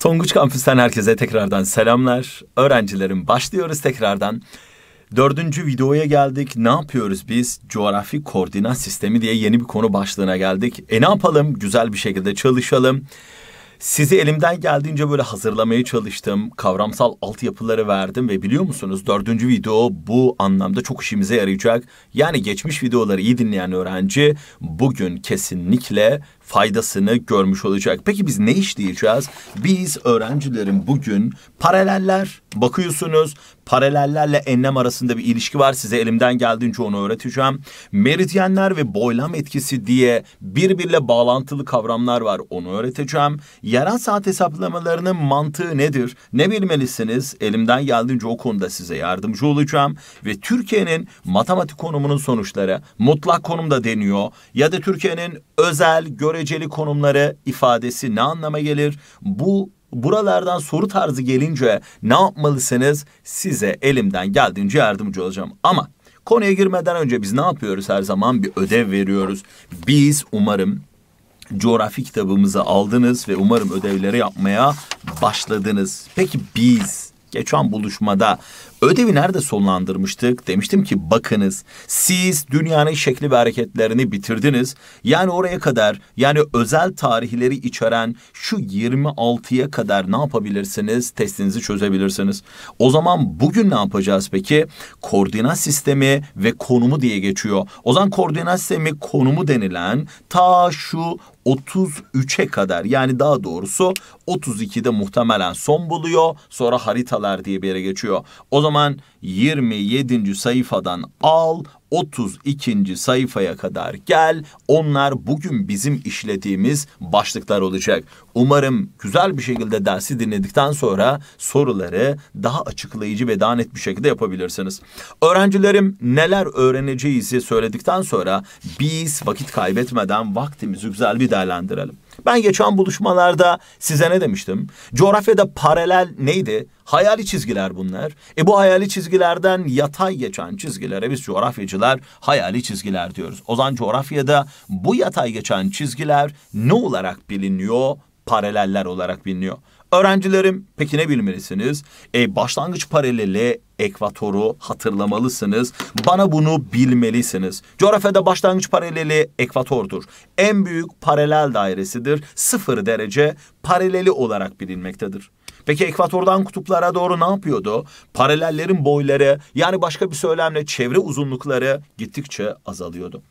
Tonguç Kampüs'ten herkese tekrardan selamlar. Öğrencilerim başlıyoruz tekrardan. Dördüncü videoya geldik. Ne yapıyoruz biz? Coğrafi koordinat sistemi diye yeni bir konu başlığına geldik. E ne yapalım? Güzel bir şekilde çalışalım. Sizi elimden geldiğince böyle hazırlamaya çalıştım. Kavramsal altyapıları verdim ve biliyor musunuz dördüncü video bu anlamda çok işimize yarayacak. Yani geçmiş videoları iyi dinleyen öğrenci bugün kesinlikle faydasını görmüş olacak. Peki biz ne işleyeceğiz? Biz öğrencilerin bugün paraleller bakıyorsunuz. Paralellerle enlem arasında bir ilişki var. Size elimden geldiğince onu öğreteceğim. Meridyenler ve boylam etkisi diye birbirle bağlantılı kavramlar var. Onu öğreteceğim. Yerel saat hesaplamalarının mantığı nedir? Ne bilmelisiniz? Elimden geldiğince o konuda size yardımcı olacağım. Ve Türkiye'nin matematik konumunun sonuçları mutlak konumda deniyor. Ya da Türkiye'nin özel, gö göreceli konumları ifadesi ne anlama gelir? Bu buralardan soru tarzı gelince ne yapmalısınız? Size elimden geldiğince yardımcı olacağım. Ama konuya girmeden önce biz ne yapıyoruz her zaman? Bir ödev veriyoruz. Biz umarım coğrafi kitabımızı aldınız ve umarım ödevleri yapmaya başladınız. Peki biz geçen buluşmada ödevi nerede sonlandırmıştık? Demiştim ki bakınız siz dünyanın şekli ve hareketlerini bitirdiniz. Yani oraya kadar yani özel tarihleri içeren şu 26'ya kadar ne yapabilirsiniz? Testinizi çözebilirsiniz. O zaman bugün ne yapacağız peki? Koordinat sistemi ve konumu diye geçiyor. O zaman koordinat sistemi konumu denilen ta şu 33'e kadar yani daha doğrusu 32'de muhtemelen son buluyor. Sonra haritalar diye bir yere geçiyor. O zaman 27. sayfadan al 32. sayfaya kadar gel. Onlar bugün bizim işlediğimiz başlıklar olacak. Umarım güzel bir şekilde dersi dinledikten sonra soruları daha açıklayıcı ve daha net bir şekilde yapabilirsiniz. Öğrencilerim neler öğreneceğizi söyledikten sonra biz vakit kaybetmeden vaktimizi güzel bir değerlendirelim. Ben geçen buluşmalarda size ne demiştim? Coğrafyada paralel neydi? Hayali çizgiler bunlar. E bu hayali çizgilerden yatay geçen çizgilere biz coğrafyacılar hayali çizgiler diyoruz. O zaman coğrafyada bu yatay geçen çizgiler ne olarak biliniyor? Paraleller olarak biliniyor. Öğrencilerim peki ne bilmelisiniz? E, başlangıç paraleli ekvatoru hatırlamalısınız. Bana bunu bilmelisiniz. Coğrafyada başlangıç paraleli ekvatordur. En büyük paralel dairesidir. Sıfır derece paraleli olarak bilinmektedir. Peki ekvatordan kutuplara doğru ne yapıyordu? Paralellerin boyları yani başka bir söylemle çevre uzunlukları gittikçe azalıyordu.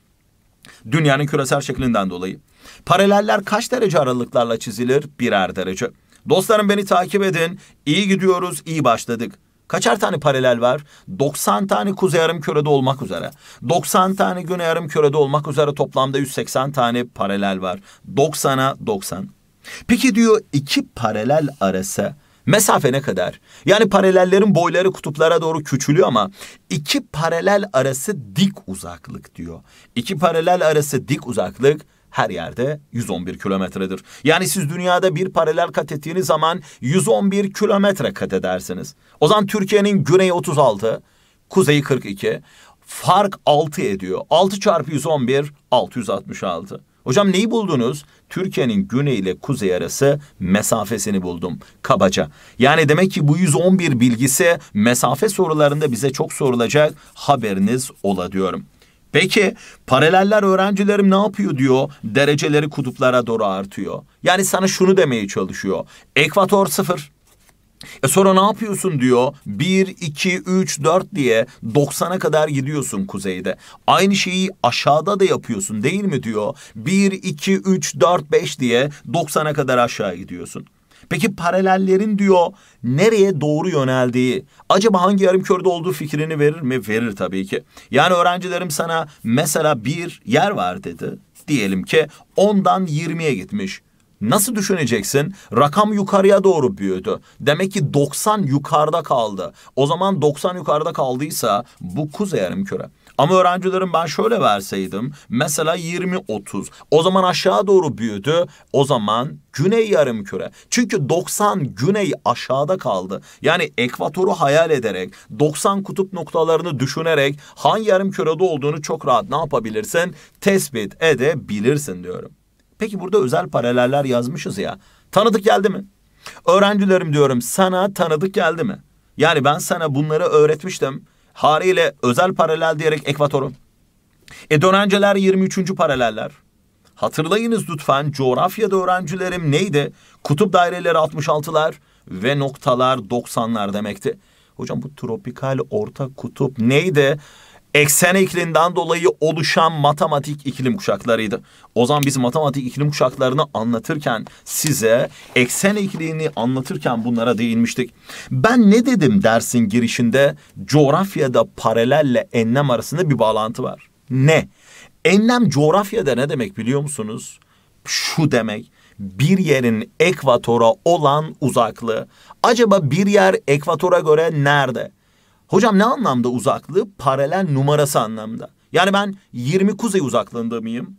Dünyanın küresel şeklinden dolayı. Paraleller kaç derece aralıklarla çizilir? Birer derece. Dostlarım beni takip edin. İyi gidiyoruz, iyi başladık. Kaçar tane paralel var? 90 tane kuzey yarım kürede olmak üzere. 90 tane güney yarım kürede olmak üzere toplamda 180 tane paralel var. 90'a 90. Peki diyor iki paralel arası mesafe ne kadar? Yani paralellerin boyları kutuplara doğru küçülüyor ama iki paralel arası dik uzaklık diyor. İki paralel arası dik uzaklık her yerde 111 kilometredir. Yani siz dünyada bir paralel kat ettiğiniz zaman 111 kilometre kat edersiniz. O zaman Türkiye'nin güneyi 36, kuzeyi 42, fark 6 ediyor. 6 çarpı 111, 666. Hocam neyi buldunuz? Türkiye'nin güney ile kuzey arası mesafesini buldum kabaca. Yani demek ki bu 111 bilgisi mesafe sorularında bize çok sorulacak haberiniz ola diyorum. Peki paraleller öğrencilerim ne yapıyor diyor. Dereceleri kutuplara doğru artıyor. Yani sana şunu demeye çalışıyor. Ekvator sıfır. E sonra ne yapıyorsun diyor. 1, 2, 3, 4 diye 90'a kadar gidiyorsun kuzeyde. Aynı şeyi aşağıda da yapıyorsun değil mi diyor. 1, 2, 3, 4, 5 diye 90'a kadar aşağı gidiyorsun. Peki paralellerin diyor nereye doğru yöneldiği, acaba hangi yarımkörde olduğu fikrini verir mi? Verir tabii ki. Yani öğrencilerim sana mesela bir yer var dedi. Diyelim ki 10'dan 20'ye gitmiş. Nasıl düşüneceksin? Rakam yukarıya doğru büyüdü. Demek ki 90 yukarıda kaldı. O zaman 90 yukarıda kaldıysa bu kuzey yarımküre ama öğrencilerim ben şöyle verseydim. Mesela 20-30. O zaman aşağı doğru büyüdü. O zaman güney yarım küre. Çünkü 90 güney aşağıda kaldı. Yani ekvatoru hayal ederek, 90 kutup noktalarını düşünerek hangi yarım kürede olduğunu çok rahat ne yapabilirsin? Tespit edebilirsin diyorum. Peki burada özel paraleller yazmışız ya. Tanıdık geldi mi? Öğrencilerim diyorum sana tanıdık geldi mi? Yani ben sana bunları öğretmiştim haliyle özel paralel diyerek ekvatoru. E dönenceler 23. paraleller. Hatırlayınız lütfen coğrafyada öğrencilerim neydi? Kutup daireleri 66'lar ve noktalar 90'lar demekti. Hocam bu tropikal orta kutup neydi? eksen eklinden dolayı oluşan matematik iklim kuşaklarıydı. O zaman biz matematik iklim kuşaklarını anlatırken size eksen ikliğini anlatırken bunlara değinmiştik. Ben ne dedim dersin girişinde coğrafyada paralelle enlem arasında bir bağlantı var. Ne? Enlem coğrafyada ne demek biliyor musunuz? Şu demek bir yerin ekvatora olan uzaklığı. Acaba bir yer ekvatora göre nerede? Hocam ne anlamda uzaklığı? Paralel numarası anlamda. Yani ben 20 kuzey uzaklığında mıyım?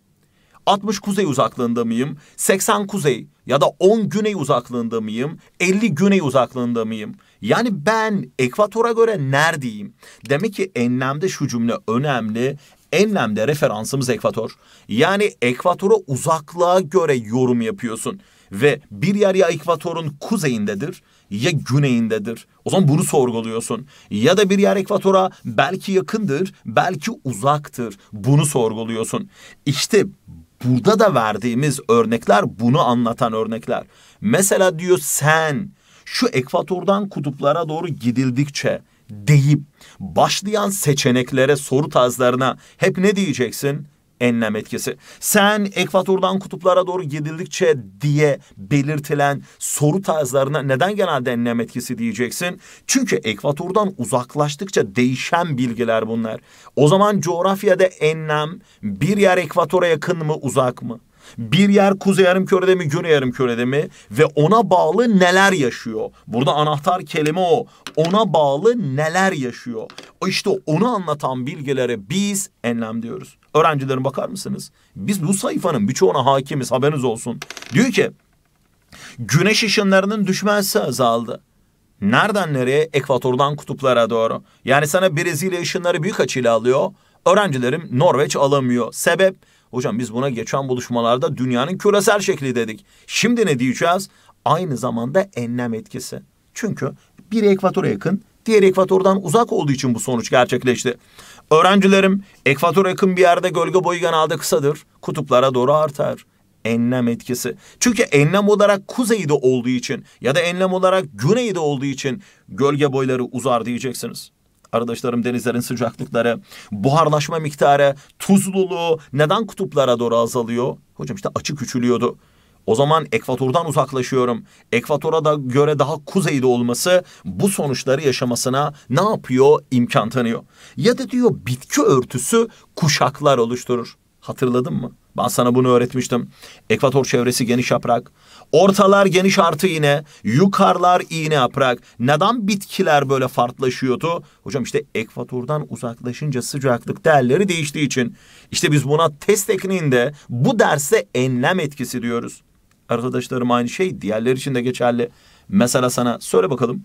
60 kuzey uzaklığında mıyım? 80 kuzey ya da 10 güney uzaklığında mıyım? 50 güney uzaklığında mıyım? Yani ben ekvatora göre neredeyim? Demek ki enlemde şu cümle önemli. Enlemde referansımız ekvator. Yani ekvatora uzaklığa göre yorum yapıyorsun. Ve bir yer ya ekvatorun kuzeyindedir ya güneyindedir. O zaman bunu sorguluyorsun. Ya da bir yer ekvatora belki yakındır, belki uzaktır. Bunu sorguluyorsun. İşte burada da verdiğimiz örnekler bunu anlatan örnekler. Mesela diyor sen şu ekvatordan kutuplara doğru gidildikçe deyip başlayan seçeneklere, soru tarzlarına hep ne diyeceksin? enlem etkisi. Sen ekvatordan kutuplara doğru gidildikçe diye belirtilen soru tarzlarına neden genelde enlem etkisi diyeceksin? Çünkü ekvatordan uzaklaştıkça değişen bilgiler bunlar. O zaman coğrafyada enlem bir yer ekvatora yakın mı uzak mı? Bir yer kuzey yarım kürede mi güney yarım kürede mi ve ona bağlı neler yaşıyor? Burada anahtar kelime o. Ona bağlı neler yaşıyor? İşte onu anlatan bilgilere biz enlem diyoruz. Öğrencilerin bakar mısınız? Biz bu sayfanın birçoğuna hakimiz haberiniz olsun. Diyor ki güneş ışınlarının düşmesi azaldı. Nereden nereye? Ekvatordan kutuplara doğru. Yani sana Brezilya ışınları büyük açıyla alıyor. Öğrencilerim Norveç alamıyor. Sebep? Hocam biz buna geçen buluşmalarda dünyanın küresel şekli dedik. Şimdi ne diyeceğiz? Aynı zamanda enlem etkisi. Çünkü biri ekvatora yakın, diğer ekvatordan uzak olduğu için bu sonuç gerçekleşti. Öğrencilerim ekvator yakın bir yerde gölge boyu genelde kısadır. Kutuplara doğru artar. Enlem etkisi. Çünkü enlem olarak kuzeyde olduğu için ya da enlem olarak güneyde olduğu için gölge boyları uzar diyeceksiniz arkadaşlarım denizlerin sıcaklıkları, buharlaşma miktarı, tuzluluğu neden kutuplara doğru azalıyor? Hocam işte açık küçülüyordu. O zaman ekvatordan uzaklaşıyorum. Ekvatora da göre daha kuzeyde olması bu sonuçları yaşamasına ne yapıyor? İmkan tanıyor. Ya da diyor bitki örtüsü kuşaklar oluşturur. Hatırladın mı? Ben sana bunu öğretmiştim. Ekvator çevresi geniş yaprak. Ortalar geniş artı iğne. Yukarılar iğne yaprak. Neden bitkiler böyle farklılaşıyordu? Hocam işte ekvatordan uzaklaşınca sıcaklık değerleri değiştiği için. İşte biz buna test tekniğinde bu derse enlem etkisi diyoruz arkadaşlarım aynı şey. Diğerleri için de geçerli. Mesela sana söyle bakalım.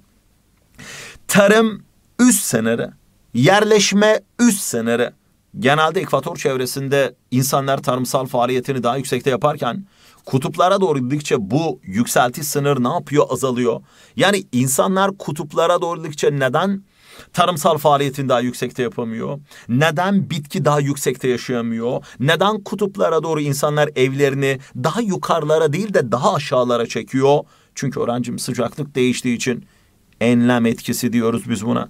Tarım üst senere, yerleşme üst senere. Genelde ekvator çevresinde insanlar tarımsal faaliyetini daha yüksekte yaparken kutuplara doğru gidikçe bu yükselti sınır ne yapıyor azalıyor. Yani insanlar kutuplara doğru gidikçe neden Tarımsal faaliyetin daha yüksekte yapamıyor? Neden bitki daha yüksekte yaşayamıyor? Neden kutuplara doğru insanlar evlerini daha yukarılara değil de daha aşağılara çekiyor? Çünkü öğrencim sıcaklık değiştiği için enlem etkisi diyoruz biz buna.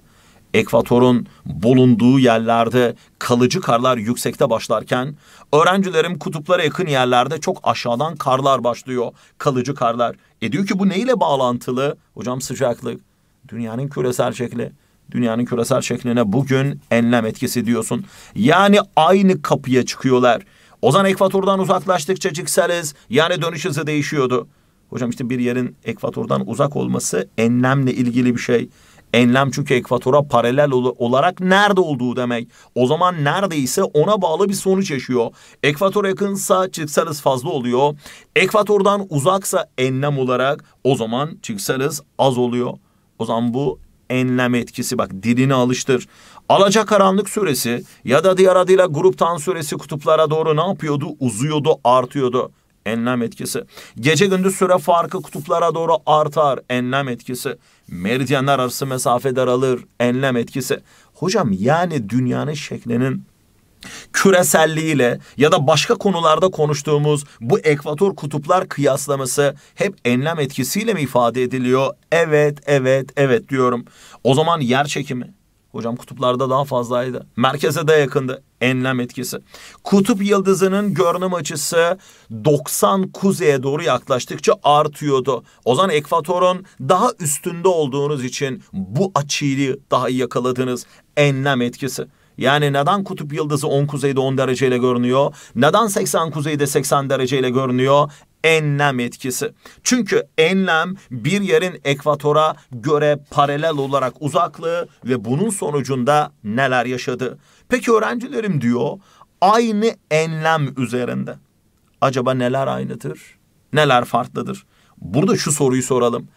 Ekvatorun bulunduğu yerlerde kalıcı karlar yüksekte başlarken öğrencilerim kutuplara yakın yerlerde çok aşağıdan karlar başlıyor. Kalıcı karlar. E diyor ki bu neyle bağlantılı? Hocam sıcaklık. Dünyanın küresel şekli. Dünyanın küresel şekline bugün enlem etkisi diyorsun. Yani aynı kapıya çıkıyorlar. Ozan ekvatordan uzaklaştıkça cikseliz. Yani dönüş hızı değişiyordu. Hocam işte bir yerin ekvatordan uzak olması enlemle ilgili bir şey. Enlem çünkü ekvatora paralel olarak nerede olduğu demek. O zaman neredeyse ona bağlı bir sonuç yaşıyor. Ekvator yakınsa çiksel fazla oluyor. Ekvatordan uzaksa enlem olarak o zaman çiksel az oluyor. O zaman bu enlem etkisi bak dilini alıştır. Alaca Karanlık suresi ya da diğer adıyla Gruptan suresi kutuplara doğru ne yapıyordu? Uzuyordu, artıyordu. Enlem etkisi. Gece gündüz süre farkı kutuplara doğru artar. Enlem etkisi. Meridyenler arası mesafe daralır. Enlem etkisi. Hocam yani dünyanın şeklinin küreselliğiyle ya da başka konularda konuştuğumuz bu ekvator kutuplar kıyaslaması hep enlem etkisiyle mi ifade ediliyor? Evet, evet, evet diyorum. O zaman yer çekimi Hocam kutuplarda daha fazlaydı. Merkeze de yakındı. Enlem etkisi. Kutup yıldızının görünüm açısı 90 kuzeye doğru yaklaştıkça artıyordu. O zaman ekvatorun daha üstünde olduğunuz için bu açıyı daha iyi yakaladınız. Enlem etkisi. Yani neden kutup yıldızı 10 kuzeyde 10 dereceyle görünüyor? Neden 80 kuzeyde 80 dereceyle görünüyor? enlem etkisi. Çünkü enlem bir yerin ekvatora göre paralel olarak uzaklığı ve bunun sonucunda neler yaşadı. Peki öğrencilerim diyor aynı enlem üzerinde. Acaba neler aynıdır? Neler farklıdır? Burada şu soruyu soralım.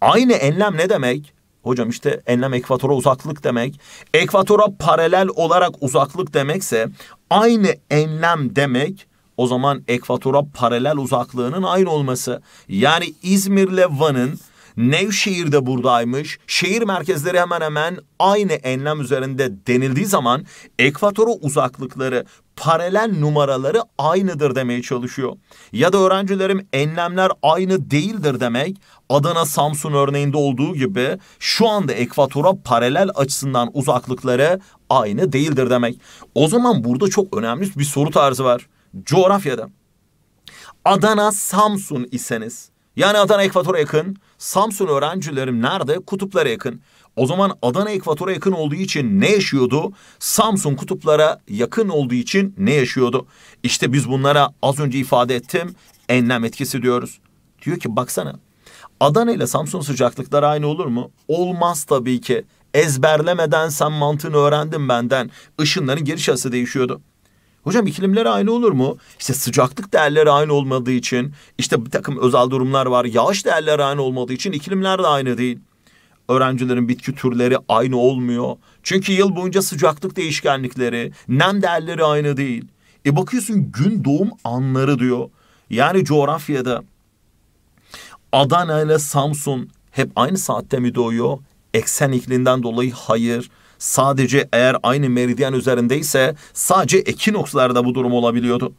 Aynı enlem ne demek? Hocam işte enlem ekvatora uzaklık demek. Ekvatora paralel olarak uzaklık demekse aynı enlem demek o zaman ekvatora paralel uzaklığının aynı olması. Yani İzmir'le Van'ın Nevşehir de buradaymış. Şehir merkezleri hemen hemen aynı enlem üzerinde denildiği zaman ekvatoru uzaklıkları paralel numaraları aynıdır demeye çalışıyor. Ya da öğrencilerim enlemler aynı değildir demek Adana Samsun örneğinde olduğu gibi şu anda ekvatora paralel açısından uzaklıkları aynı değildir demek. O zaman burada çok önemli bir soru tarzı var. Coğrafyada Adana Samsun iseniz yani Adana ekvatora yakın. Samsun öğrencilerim nerede? Kutuplara yakın. O zaman Adana ekvatora yakın olduğu için ne yaşıyordu? Samsun kutuplara yakın olduğu için ne yaşıyordu? İşte biz bunlara az önce ifade ettim. Enlem etkisi diyoruz. Diyor ki baksana. Adana ile Samsun sıcaklıkları aynı olur mu? Olmaz tabii ki. Ezberlemeden sen mantığını öğrendin benden. Işınların giriş açısı değişiyordu. Hocam iklimler aynı olur mu? İşte sıcaklık değerleri aynı olmadığı için, işte bir takım özel durumlar var. Yağış değerleri aynı olmadığı için iklimler de aynı değil. Öğrencilerin bitki türleri aynı olmuyor. Çünkü yıl boyunca sıcaklık değişkenlikleri, nem değerleri aynı değil. E bakıyorsun gün doğum anları diyor. Yani coğrafyada Adana ile Samsun hep aynı saatte mi doğuyor? Eksen iklinden dolayı hayır. Sadece eğer aynı meridyen üzerindeyse sadece ekinokslarda bu durum olabiliyordu.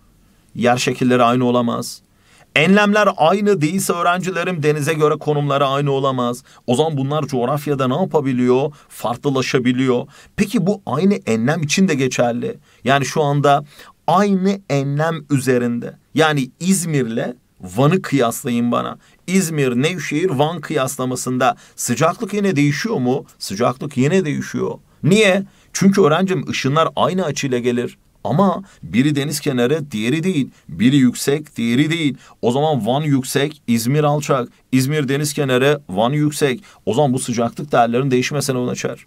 Yer şekilleri aynı olamaz. Enlemler aynı değilse öğrencilerim denize göre konumları aynı olamaz. O zaman bunlar coğrafyada ne yapabiliyor? Farklılaşabiliyor. Peki bu aynı enlem için de geçerli. Yani şu anda aynı enlem üzerinde. Yani İzmir'le Van'ı kıyaslayın bana. İzmir, Nevşehir, Van kıyaslamasında sıcaklık yine değişiyor mu? Sıcaklık yine değişiyor. Niye? Çünkü öğrencim ışınlar aynı açıyla gelir. Ama biri deniz kenarı, diğeri değil. Biri yüksek, diğeri değil. O zaman Van yüksek, İzmir alçak. İzmir deniz kenarı, Van yüksek. O zaman bu sıcaklık değerlerin değişmesine yol açar.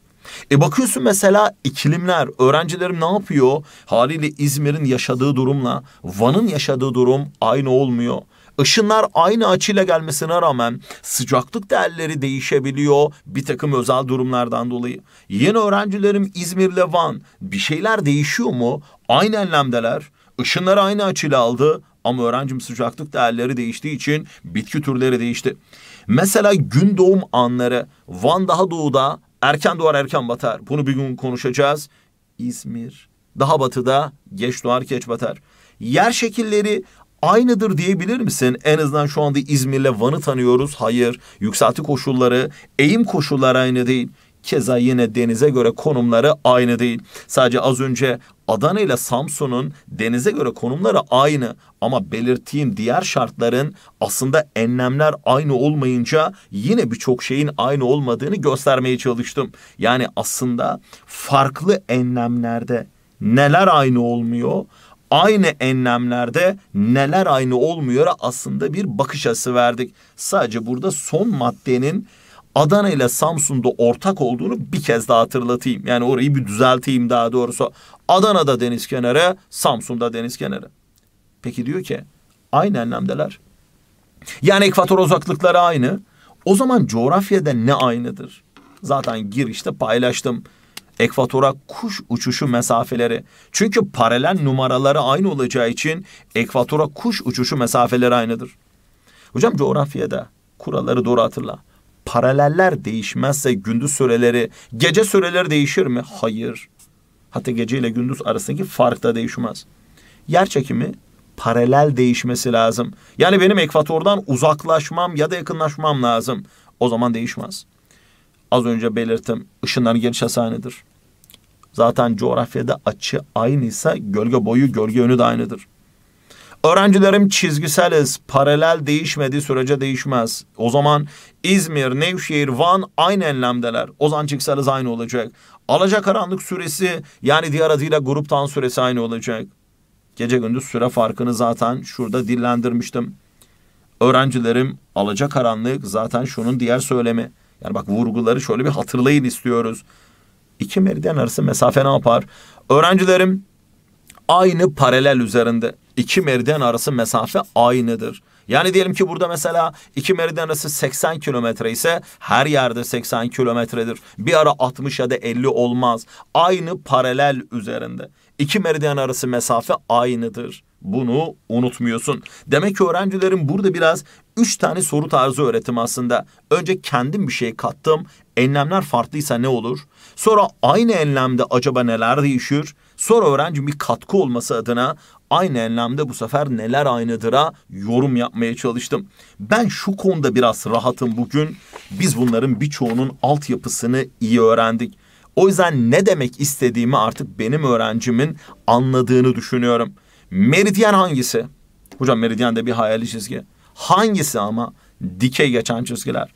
E bakıyorsun mesela iklimler, öğrencilerim ne yapıyor? Haliyle İzmir'in yaşadığı durumla Van'ın yaşadığı durum aynı olmuyor. Işınlar aynı açıyla gelmesine rağmen sıcaklık değerleri değişebiliyor bir takım özel durumlardan dolayı. Yeni öğrencilerim İzmir ile Van bir şeyler değişiyor mu? Aynı enlemdeler. Işınları aynı açıyla aldı ama öğrencim sıcaklık değerleri değiştiği için bitki türleri değişti. Mesela gün doğum anları Van daha doğuda erken doğar erken batar. Bunu bir gün konuşacağız. İzmir daha batıda geç doğar geç batar. Yer şekilleri aynıdır diyebilir misin? En azından şu anda İzmir'le Van'ı tanıyoruz. Hayır. Yükselti koşulları, eğim koşulları aynı değil. Keza yine denize göre konumları aynı değil. Sadece az önce Adana ile Samsun'un denize göre konumları aynı ama belirttiğim diğer şartların aslında enlemler aynı olmayınca yine birçok şeyin aynı olmadığını göstermeye çalıştım. Yani aslında farklı enlemlerde neler aynı olmuyor? aynı enlemlerde neler aynı olmuyor aslında bir bakış açısı verdik. Sadece burada son maddenin Adana ile Samsun'da ortak olduğunu bir kez daha hatırlatayım. Yani orayı bir düzelteyim daha doğrusu. Adana'da deniz kenarı, Samsun'da deniz kenarı. Peki diyor ki aynı enlemdeler. Yani ekvator uzaklıkları aynı. O zaman coğrafyada ne aynıdır? Zaten girişte paylaştım ekvatora kuş uçuşu mesafeleri. Çünkü paralel numaraları aynı olacağı için ekvatora kuş uçuşu mesafeleri aynıdır. Hocam coğrafyada kuralları doğru hatırla. Paraleller değişmezse gündüz süreleri, gece süreleri değişir mi? Hayır. Hatta gece ile gündüz arasındaki fark da değişmez. Yer çekimi paralel değişmesi lazım. Yani benim ekvatordan uzaklaşmam ya da yakınlaşmam lazım. O zaman değişmez. Az önce belirttim ışınlar geniş hasanedir. Zaten coğrafyada açı aynıysa gölge boyu gölge yönü de aynıdır. Öğrencilerim çizgiseliz, paralel değişmediği sürece değişmez. O zaman İzmir, Nevşehir, Van aynı enlemdeler. O zaman çizgiseliz aynı olacak. Alacak karanlık süresi yani diğer adıyla gruptan süresi aynı olacak. Gece gündüz süre farkını zaten şurada dillendirmiştim. Öğrencilerim alacak karanlık zaten şunun diğer söylemi. Yani bak vurguları şöyle bir hatırlayın istiyoruz. İki meridyen arası mesafe ne yapar? Öğrencilerim aynı paralel üzerinde. iki meridyen arası mesafe aynıdır. Yani diyelim ki burada mesela iki meridyen arası 80 kilometre ise her yerde 80 kilometredir. Bir ara 60 ya da 50 olmaz. Aynı paralel üzerinde. İki meridyen arası mesafe aynıdır. Bunu unutmuyorsun. Demek ki öğrencilerin burada biraz üç tane soru tarzı öğretim aslında. Önce kendim bir şey kattım. Enlemler farklıysa ne olur? Sonra aynı enlemde acaba neler değişir? Sonra öğrencinin bir katkı olması adına aynı enlemde bu sefer neler aynıdır'a yorum yapmaya çalıştım. Ben şu konuda biraz rahatım bugün. Biz bunların birçoğunun altyapısını iyi öğrendik. O yüzden ne demek istediğimi artık benim öğrencimin anladığını düşünüyorum. Meridyen hangisi? Hocam meridyen de bir hayali çizgi. Hangisi ama dikey geçen çizgiler?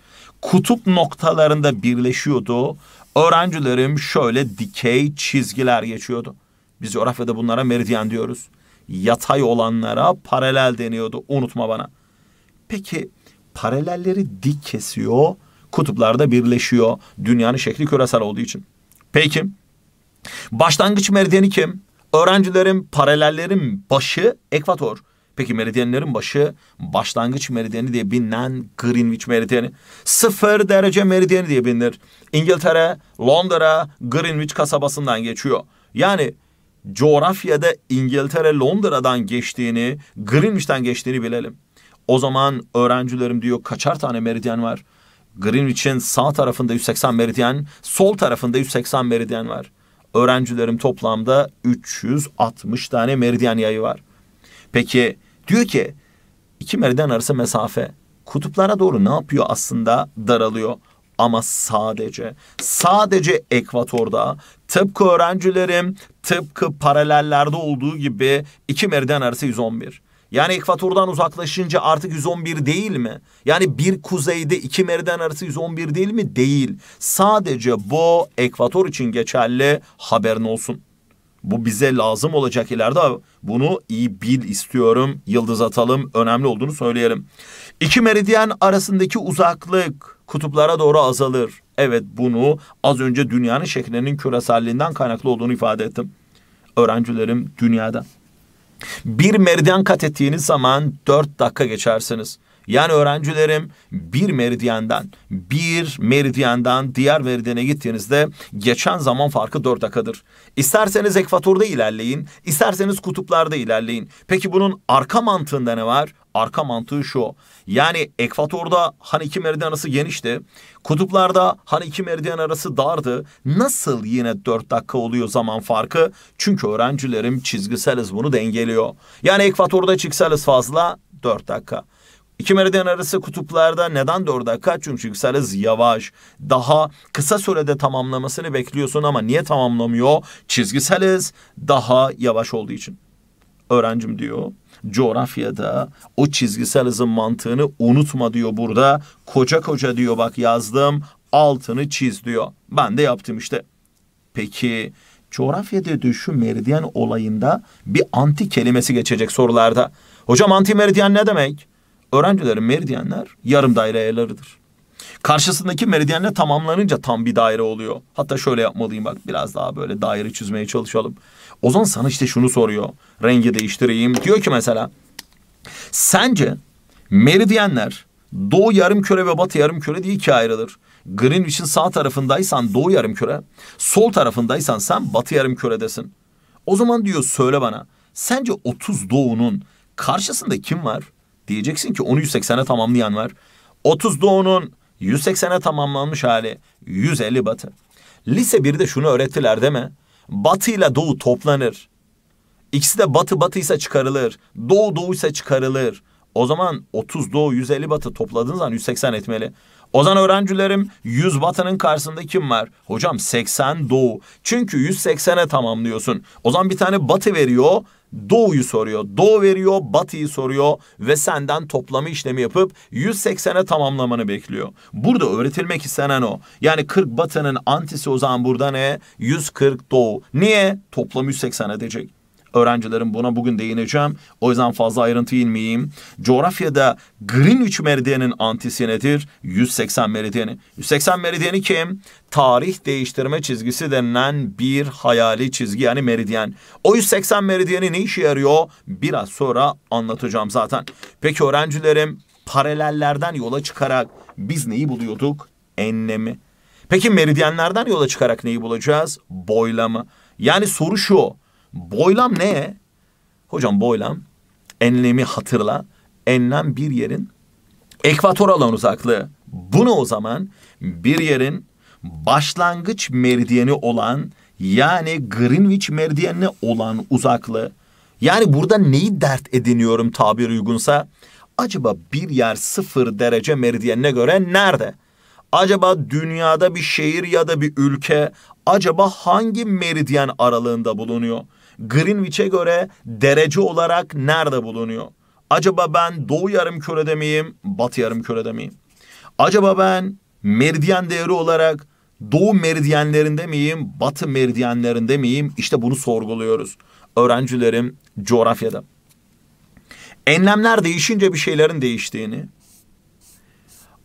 Kutup noktalarında birleşiyordu. Öğrencilerim şöyle dikey çizgiler geçiyordu. Biz coğrafyada bunlara meridyen diyoruz. Yatay olanlara paralel deniyordu. Unutma bana. Peki paralelleri dik kesiyor. Kutuplarda birleşiyor. Dünyanın şekli küresel olduğu için. Peki. Başlangıç meridyeni kim? Öğrencilerin, paralellerin başı ekvator. Peki meridyenlerin başı başlangıç meridyeni diye bilinen Greenwich meridyeni. Sıfır derece meridyeni diye bilinir. İngiltere, Londra, Greenwich kasabasından geçiyor. Yani coğrafyada İngiltere Londra'dan geçtiğini, Greenwich'ten geçtiğini bilelim. O zaman öğrencilerim diyor kaçar tane meridyen var? Greenwich'in sağ tarafında 180 meridyen, sol tarafında 180 meridyen var. Öğrencilerim toplamda 360 tane meridyen yayı var. Peki diyor ki iki meridyen arası mesafe kutuplara doğru ne yapıyor aslında daralıyor ama sadece sadece ekvatorda tıpkı öğrencilerim tıpkı paralellerde olduğu gibi iki meridyen arası 111. Yani ekvatordan uzaklaşınca artık 111 değil mi? Yani bir kuzeyde iki meriden arası 111 değil mi? Değil. Sadece bu ekvator için geçerli haberin olsun. Bu bize lazım olacak ileride. Bunu iyi bil istiyorum. Yıldız atalım. Önemli olduğunu söyleyelim. İki meridyen arasındaki uzaklık kutuplara doğru azalır. Evet bunu az önce dünyanın şeklinin küreselliğinden kaynaklı olduğunu ifade ettim. Öğrencilerim dünyada. Bir merdiven kat ettiğiniz zaman dört dakika geçersiniz. Yani öğrencilerim bir meridyenden bir meridyenden diğer meridyene gittiğinizde geçen zaman farkı dört dakikadır. İsterseniz ekvatorda ilerleyin, isterseniz kutuplarda ilerleyin. Peki bunun arka mantığında ne var? Arka mantığı şu. Yani ekvatorda hani iki meridyen arası genişti. Kutuplarda hani iki meridyen arası dardı. Nasıl yine dört dakika oluyor zaman farkı? Çünkü öğrencilerim çizgisel hız bunu dengeliyor. Yani ekvatorda çizgisel hız fazla dört dakika. İki meridyen arası kutuplarda neden 4 Kaç Çünkü yükseliz yavaş. Daha kısa sürede tamamlamasını bekliyorsun ama niye tamamlamıyor? Çizgiseliz daha yavaş olduğu için. Öğrencim diyor coğrafyada o çizgisel hızın mantığını unutma diyor burada. Koca koca diyor bak yazdım altını çiz diyor. Ben de yaptım işte. Peki coğrafyada diyor şu meridyen olayında bir anti kelimesi geçecek sorularda. Hocam anti meridyen ne demek? öğrencilerin meridyenler yarım daire ayarlarıdır. Karşısındaki meridyenle tamamlanınca tam bir daire oluyor. Hatta şöyle yapmalıyım bak biraz daha böyle daire çizmeye çalışalım. Ozan sana işte şunu soruyor. Rengi değiştireyim. Diyor ki mesela sence meridyenler doğu yarım küre ve batı yarım küre diye ikiye ayrılır. Greenwich'in sağ tarafındaysan doğu yarım küre, sol tarafındaysan sen batı yarım küredesin. O zaman diyor söyle bana sence 30 doğunun karşısında kim var? Diyeceksin ki onu 180'e tamamlayan var. 30 doğunun 180'e tamamlanmış hali 150 batı. Lise 1'de şunu öğrettiler deme. Batı ile doğu toplanır. İkisi de batı batıysa çıkarılır. Doğu doğuysa çıkarılır. O zaman 30 doğu 150 batı topladığın zaman 180 etmeli. Ozan öğrencilerim 100 batının karşısında kim var? Hocam 80 doğu. Çünkü 180'e tamamlıyorsun. Ozan bir tane batı veriyor. Doğu'yu soruyor. Doğu veriyor, Batı'yı soruyor ve senden toplama işlemi yapıp 180'e tamamlamanı bekliyor. Burada öğretilmek istenen o. Yani 40 Batı'nın antisi Ozan burada ne? 140 Doğu. Niye? Toplam 180 edecek. Öğrencilerim buna bugün değineceğim. O yüzden fazla ayrıntı inmeyeyim. Coğrafyada Greenwich meridyenin antisi nedir? 180 meridyeni. 180 meridyeni kim? Tarih değiştirme çizgisi denilen bir hayali çizgi yani meridyen. O 180 meridyeni ne işe yarıyor? Biraz sonra anlatacağım zaten. Peki öğrencilerim paralellerden yola çıkarak biz neyi buluyorduk? Enlemi. Peki meridyenlerden yola çıkarak neyi bulacağız? Boylamı. Yani soru şu. Boylam ne? Hocam boylam enlemi hatırla. Enlem bir yerin ekvator alan uzaklığı. Bunu o zaman bir yerin başlangıç meridyeni olan yani Greenwich meridyenine olan uzaklığı. Yani burada neyi dert ediniyorum tabir uygunsa? Acaba bir yer sıfır derece meridyenine göre nerede? Acaba dünyada bir şehir ya da bir ülke acaba hangi meridyen aralığında bulunuyor? Greenwich'e göre derece olarak nerede bulunuyor? Acaba ben doğu yarım kürede miyim, batı yarım kürede miyim? Acaba ben meridyen değeri olarak doğu meridyenlerinde miyim, batı meridyenlerinde miyim? İşte bunu sorguluyoruz öğrencilerim coğrafyada. Enlemler değişince bir şeylerin değiştiğini,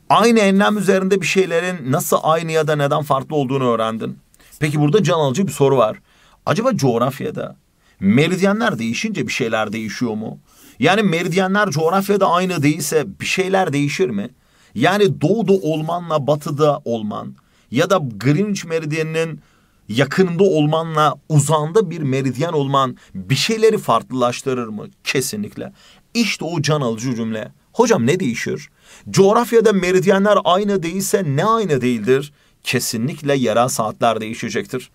aynı enlem üzerinde bir şeylerin nasıl aynı ya da neden farklı olduğunu öğrendin. Peki burada can alıcı bir soru var. Acaba coğrafyada meridyenler değişince bir şeyler değişiyor mu? Yani meridyenler coğrafyada aynı değilse bir şeyler değişir mi? Yani doğuda olmanla batıda olman ya da Greenwich meridyeninin yakınında olmanla uzağında bir meridyen olman bir şeyleri farklılaştırır mı? Kesinlikle. İşte o can alıcı cümle. Hocam ne değişir? Coğrafyada meridyenler aynı değilse ne aynı değildir? Kesinlikle yerel saatler değişecektir.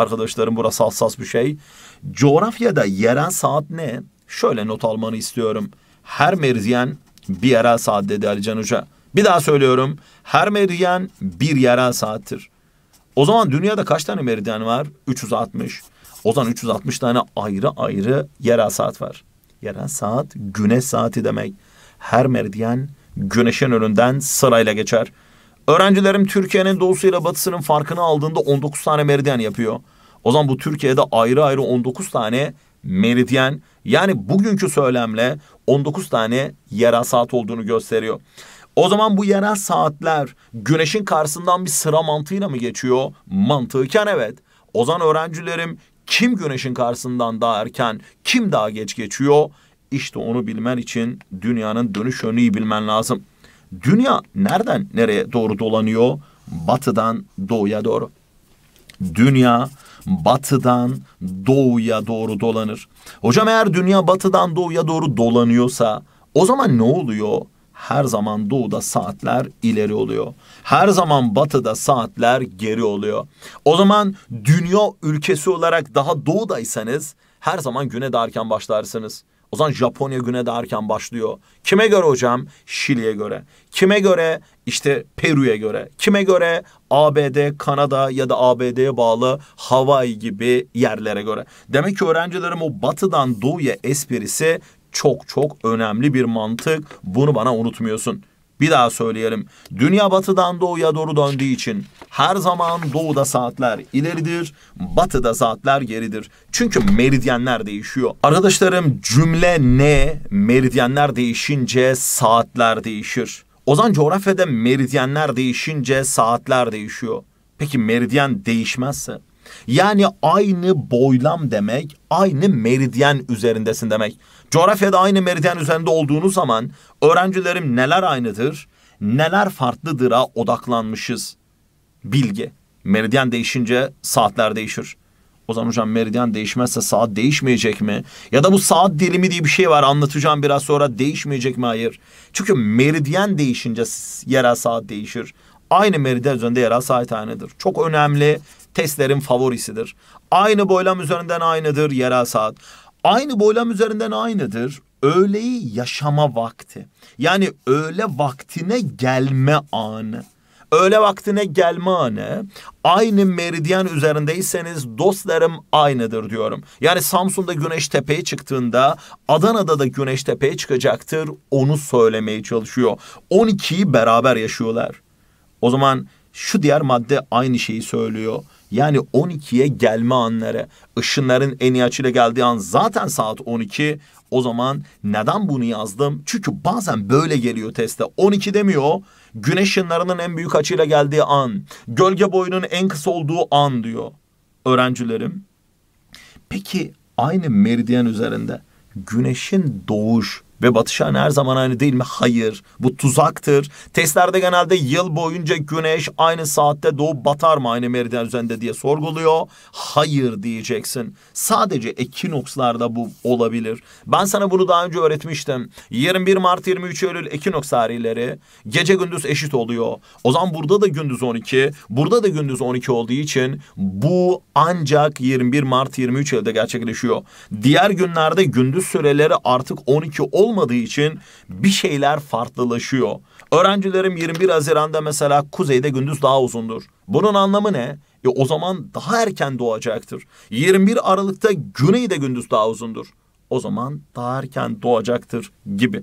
Arkadaşlarım burası hassas bir şey. Coğrafyada yerel saat ne? Şöyle not almanı istiyorum. Her meridyen bir yerel saat dedi Ali Hoca. Bir daha söylüyorum. Her meridyen bir yerel saattir. O zaman dünyada kaç tane meridyen var? 360. O zaman 360 tane ayrı ayrı yerel saat var. Yerel saat güneş saati demek. Her meridyen güneşin önünden sırayla geçer. Öğrencilerim Türkiye'nin doğusuyla batısının farkını aldığında 19 tane meridyen yapıyor. O zaman bu Türkiye'de ayrı ayrı 19 tane meridyen yani bugünkü söylemle 19 tane yerel saat olduğunu gösteriyor. O zaman bu yerel saatler güneşin karşısından bir sıra mantığıyla mı geçiyor? Mantıken evet. O zaman öğrencilerim kim güneşin karşısından daha erken, kim daha geç geçiyor? İşte onu bilmen için dünyanın dönüş yönünü iyi bilmen lazım. Dünya nereden nereye doğru dolanıyor? Batıdan doğuya doğru. Dünya batıdan doğuya doğru dolanır. Hocam eğer dünya batıdan doğuya doğru dolanıyorsa o zaman ne oluyor? Her zaman doğuda saatler ileri oluyor. Her zaman batıda saatler geri oluyor. O zaman dünya ülkesi olarak daha doğudaysanız her zaman güne daha erken başlarsınız. O zaman Japonya güne de başlıyor. Kime göre hocam? Şili'ye göre. Kime göre? İşte Peru'ya göre. Kime göre? ABD, Kanada ya da ABD'ye bağlı Hawaii gibi yerlere göre. Demek ki öğrencilerim o batıdan doğuya esprisi çok çok önemli bir mantık. Bunu bana unutmuyorsun. Bir daha söyleyelim. Dünya batıdan doğuya doğru döndüğü için her zaman doğuda saatler ileridir, batıda saatler geridir. Çünkü meridyenler değişiyor. Arkadaşlarım cümle ne? Meridyenler değişince saatler değişir. Ozan coğrafyada meridyenler değişince saatler değişiyor. Peki meridyen değişmezse? Yani aynı boylam demek, aynı meridyen üzerindesin demek. Coğrafyada aynı meridyen üzerinde olduğunuz zaman öğrencilerim neler aynıdır, neler farklıdır'a odaklanmışız bilgi. Meridyen değişince saatler değişir. O zaman hocam meridyen değişmezse saat değişmeyecek mi? Ya da bu saat dilimi diye bir şey var anlatacağım biraz sonra değişmeyecek mi? Hayır. Çünkü meridyen değişince yerel saat değişir. Aynı meridyen üzerinde yerel saat aynıdır. Çok önemli testlerin favorisidir. Aynı boylam üzerinden aynıdır yerel saat. Aynı boylam üzerinden aynıdır. Öğleyi yaşama vakti. Yani öğle vaktine gelme anı. Öğle vaktine gelme anı aynı meridyen üzerindeyseniz dostlarım aynıdır diyorum. Yani Samsun'da güneş tepeye çıktığında Adana'da da güneş tepeye çıkacaktır onu söylemeye çalışıyor. 12'yi beraber yaşıyorlar. O zaman şu diğer madde aynı şeyi söylüyor. Yani 12'ye gelme anları. ışınların en iyi açıyla geldiği an zaten saat 12. O zaman neden bunu yazdım? Çünkü bazen böyle geliyor teste. 12 demiyor. Güneş ışınlarının en büyük açıyla geldiği an, gölge boyunun en kısa olduğu an diyor öğrencilerim. Peki aynı meridyen üzerinde güneşin doğuş ve Batı şahane her zaman aynı değil mi? Hayır. Bu tuzaktır. Testlerde genelde yıl boyunca güneş aynı saatte doğup batar mı aynı meridyen üzerinde diye sorguluyor. Hayır diyeceksin. Sadece ekinokslarda bu olabilir. Ben sana bunu daha önce öğretmiştim. 21 Mart 23 Eylül ekinoks tarihleri gece gündüz eşit oluyor. O zaman burada da gündüz 12, burada da gündüz 12 olduğu için bu ancak 21 Mart 23 Eylül'de gerçekleşiyor. Diğer günlerde gündüz süreleri artık 12 ol olmadığı için bir şeyler farklılaşıyor. Öğrencilerim 21 Haziran'da mesela kuzeyde gündüz daha uzundur. Bunun anlamı ne? E o zaman daha erken doğacaktır. 21 Aralık'ta güneyde gündüz daha uzundur. O zaman daha erken doğacaktır gibi.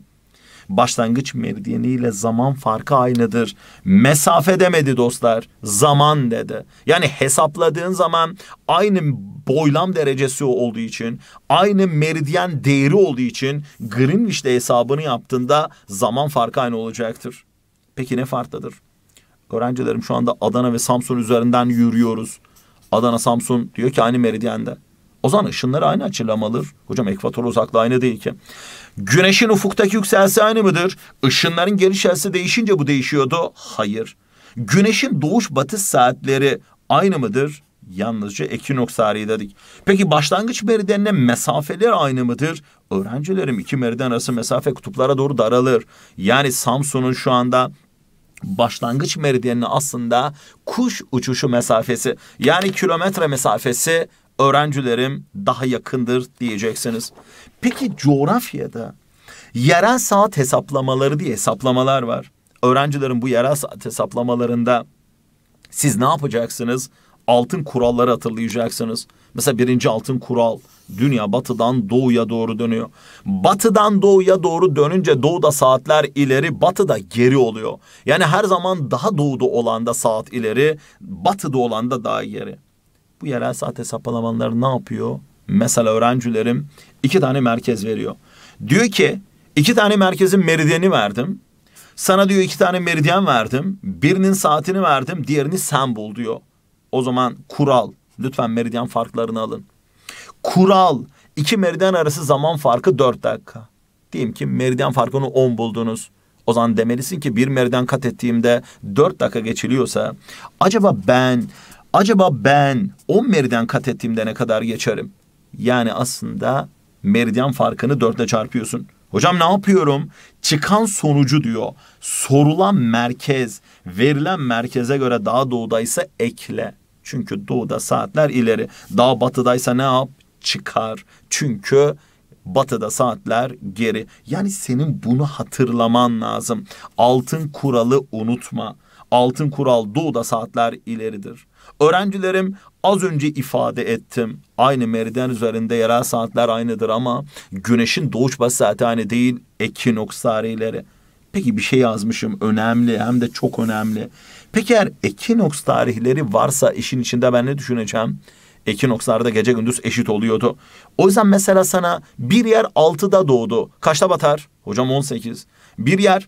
Başlangıç merdiveniyle zaman farkı aynıdır. Mesafe demedi dostlar. Zaman dedi. Yani hesapladığın zaman aynı boylam derecesi olduğu için, aynı meridyen değeri olduğu için Greenwich'te hesabını yaptığında zaman farkı aynı olacaktır. Peki ne farklıdır? Öğrencilerim şu anda Adana ve Samsun üzerinden yürüyoruz. Adana Samsun diyor ki aynı meridyende. O zaman ışınları aynı açılamalıdır. Hocam ekvator uzaklığı aynı değil ki. Güneşin ufuktaki yükselsi aynı mıdır? Işınların geliş açısı değişince bu değişiyordu. Hayır. Güneşin doğuş batış saatleri aynı mıdır? Yalnızca ekinoks tarihi dedik. Peki başlangıç meridyenine mesafeler aynı mıdır? Öğrencilerim iki meriden arası mesafe kutuplara doğru daralır. Yani Samsun'un şu anda başlangıç meridyenine aslında kuş uçuşu mesafesi yani kilometre mesafesi öğrencilerim daha yakındır diyeceksiniz. Peki coğrafyada yerel saat hesaplamaları diye hesaplamalar var. Öğrencilerin bu yerel saat hesaplamalarında siz ne yapacaksınız? Altın kuralları hatırlayacaksınız. Mesela birinci altın kural dünya batıdan doğuya doğru dönüyor. Batıdan doğuya doğru dönünce doğuda saatler ileri, batıda geri oluyor. Yani her zaman daha doğuda olan da saat ileri, batıda olan da daha geri. Bu yerel sahte sapalamaları ne yapıyor? Mesela öğrencilerim iki tane merkez veriyor. Diyor ki iki tane merkezin meridyeni verdim. Sana diyor iki tane meridyen verdim. Birinin saatini verdim. Diğerini sen bul diyor. O zaman kural. Lütfen meridyen farklarını alın. Kural. iki meridyen arası zaman farkı dört dakika. Diyeyim ki meridyen farkını 10 buldunuz. O zaman demelisin ki bir meriden kat ettiğimde dört dakika geçiliyorsa acaba ben Acaba ben 10 meriden kat ettiğimde ne kadar geçerim? Yani aslında meridyen farkını dörtte çarpıyorsun. Hocam ne yapıyorum? Çıkan sonucu diyor. Sorulan merkez, verilen merkeze göre daha doğudaysa ekle. Çünkü doğuda saatler ileri. Daha batıdaysa ne yap? Çıkar. Çünkü batıda saatler geri. Yani senin bunu hatırlaman lazım. Altın kuralı unutma. Altın kural doğuda saatler ileridir. Öğrencilerim az önce ifade ettim. Aynı meridyen üzerinde yerel saatler aynıdır ama güneşin doğuş batı saati aynı değil. Ekinoks tarihleri. Peki bir şey yazmışım önemli hem de çok önemli. Peki eğer ekinoks tarihleri varsa işin içinde ben ne düşüneceğim? Ekinokslarda gece gündüz eşit oluyordu. O yüzden mesela sana bir yer 6'da doğdu. Kaçta batar? Hocam 18. Bir yer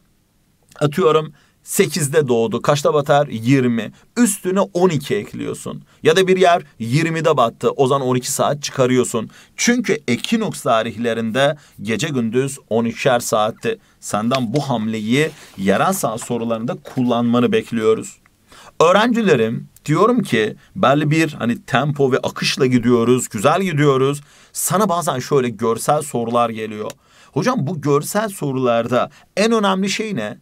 atıyorum 8'de doğdu. Kaçta batar? 20. Üstüne 12 ekliyorsun. Ya da bir yer 20'de battı. O zaman 12 saat çıkarıyorsun. Çünkü ekinoks tarihlerinde gece gündüz 12'er saatti. Senden bu hamleyi yerel saat sorularında kullanmanı bekliyoruz. Öğrencilerim diyorum ki belli bir hani tempo ve akışla gidiyoruz, güzel gidiyoruz. Sana bazen şöyle görsel sorular geliyor. Hocam bu görsel sorularda en önemli şey ne?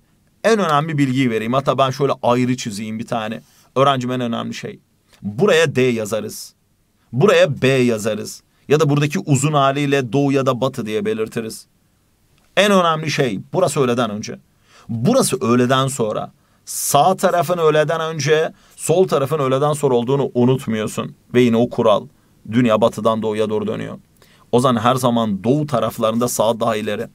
en önemli bilgiyi vereyim. Hatta ben şöyle ayrı çizeyim bir tane. Öğrencim en önemli şey. Buraya D yazarız. Buraya B yazarız. Ya da buradaki uzun haliyle doğu ya da batı diye belirtiriz. En önemli şey burası öğleden önce. Burası öğleden sonra. Sağ tarafın öğleden önce, sol tarafın öğleden sonra olduğunu unutmuyorsun. Ve yine o kural. Dünya batıdan doğuya doğru dönüyor. O zaman her zaman doğu taraflarında sağ daha ileri.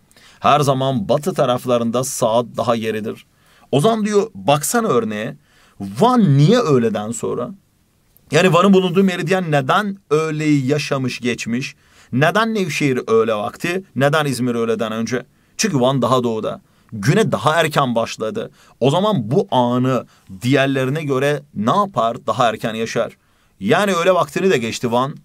Her zaman batı taraflarında saat daha geridir. Ozan diyor baksana örneğe. Van niye öğleden sonra? Yani Van'ın bulunduğu meridyen neden öğleyi yaşamış geçmiş? Neden Nevşehir öğle vakti? Neden İzmir öğleden önce? Çünkü Van daha doğuda. Güne daha erken başladı. O zaman bu anı diğerlerine göre ne yapar? Daha erken yaşar. Yani öğle vaktini de geçti Van.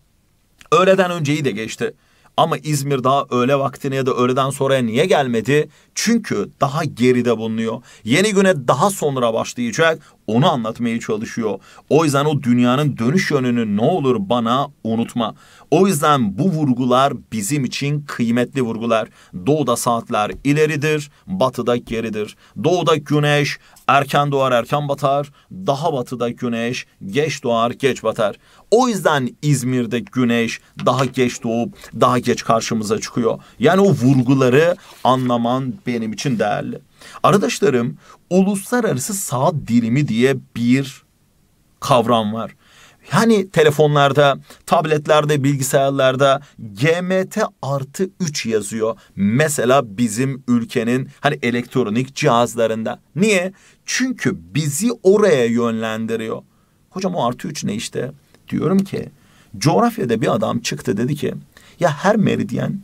Öğleden önceyi de geçti. Ama İzmir daha öğle vaktine ya da öğleden sonraya niye gelmedi? Çünkü daha geride bulunuyor. Yeni güne daha sonra başlayacak. Onu anlatmaya çalışıyor. O yüzden o dünyanın dönüş yönünü ne olur bana unutma. O yüzden bu vurgular bizim için kıymetli vurgular. Doğuda saatler ileridir, batıda geridir. Doğuda güneş erken doğar erken batar, daha batıda güneş geç doğar geç batar. O yüzden İzmir'de güneş daha geç doğup daha geç karşımıza çıkıyor. Yani o vurguları anlaman benim için değerli. Arkadaşlarım uluslararası saat dilimi diye bir kavram var. Hani telefonlarda, tabletlerde, bilgisayarlarda GMT artı 3 yazıyor. Mesela bizim ülkenin hani elektronik cihazlarında. Niye? Çünkü bizi oraya yönlendiriyor. Hocam o artı 3 ne işte? Diyorum ki coğrafyada bir adam çıktı dedi ki ya her meridyen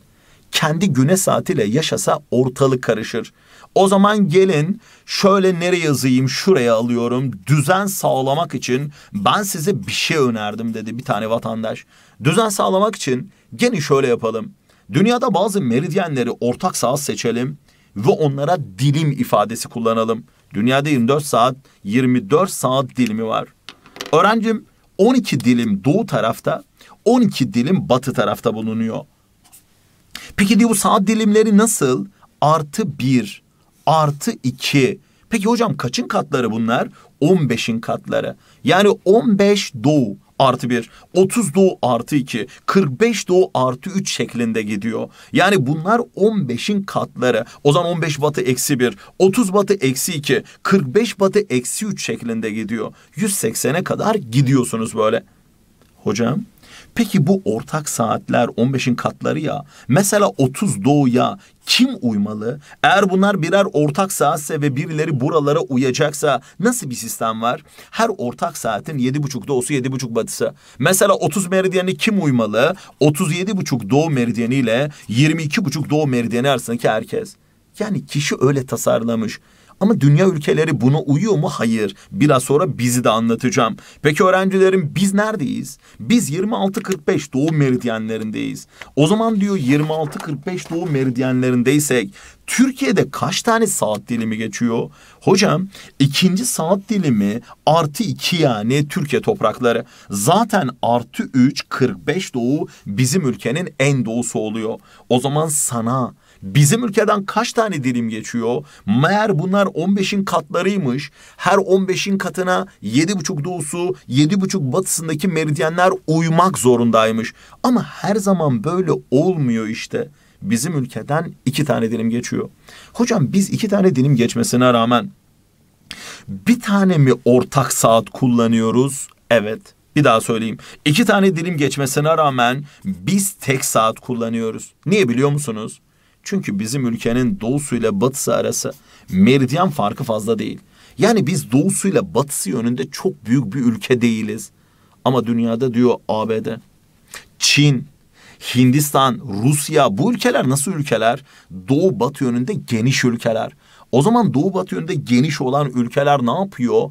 kendi güne saatiyle yaşasa ortalık karışır. O zaman gelin şöyle nereye yazayım şuraya alıyorum düzen sağlamak için ben size bir şey önerdim dedi bir tane vatandaş. Düzen sağlamak için gene şöyle yapalım. Dünyada bazı meridyenleri ortak saat seçelim ve onlara dilim ifadesi kullanalım. Dünyada 24 saat 24 saat dilimi var. Öğrencim 12 dilim doğu tarafta 12 dilim batı tarafta bulunuyor. Peki diyor bu saat dilimleri nasıl? Artı bir, artı iki. Peki hocam kaçın katları bunlar? 15'in katları. Yani 15 doğu artı 1, 30 doğu artı 2, 45 doğu artı 3 şeklinde gidiyor. Yani bunlar 15'in katları. O zaman 15 batı eksi 1, 30 batı eksi 2, 45 batı eksi 3 şeklinde gidiyor. 180'e kadar gidiyorsunuz böyle. Hocam Peki bu ortak saatler 15'in katları ya. Mesela 30 doğuya kim uymalı? Eğer bunlar birer ortak saatse ve birileri buralara uyacaksa nasıl bir sistem var? Her ortak saatin 7.30 doğusu 7.30 batısı. Mesela 30 meridyeni kim uymalı? 37.30 doğu meridyeni ile 22.30 doğu meridyeni arasındaki herkes. Yani kişi öyle tasarlamış. Ama dünya ülkeleri buna uyuyor mu? Hayır. Biraz sonra bizi de anlatacağım. Peki öğrencilerim biz neredeyiz? Biz 26.45 doğu meridyenlerindeyiz. O zaman diyor 26.45 doğu meridyenlerindeysek Türkiye'de kaç tane saat dilimi geçiyor? Hocam ikinci saat dilimi artı 2 yani Türkiye toprakları. Zaten artı 3 45 doğu bizim ülkenin en doğusu oluyor. O zaman sana Bizim ülkeden kaç tane dilim geçiyor? Meğer bunlar 15'in katlarıymış. Her 15'in katına 7,5 doğusu, 7,5 batısındaki meridyenler uymak zorundaymış. Ama her zaman böyle olmuyor işte. Bizim ülkeden iki tane dilim geçiyor. Hocam biz iki tane dilim geçmesine rağmen bir tane mi ortak saat kullanıyoruz? Evet. Bir daha söyleyeyim. İki tane dilim geçmesine rağmen biz tek saat kullanıyoruz. Niye biliyor musunuz? Çünkü bizim ülkenin doğusuyla batısı arası meridyen farkı fazla değil. Yani biz doğusuyla batısı yönünde çok büyük bir ülke değiliz. Ama dünyada diyor ABD, Çin, Hindistan, Rusya bu ülkeler nasıl ülkeler? Doğu batı yönünde geniş ülkeler. O zaman doğu batı yönünde geniş olan ülkeler ne yapıyor?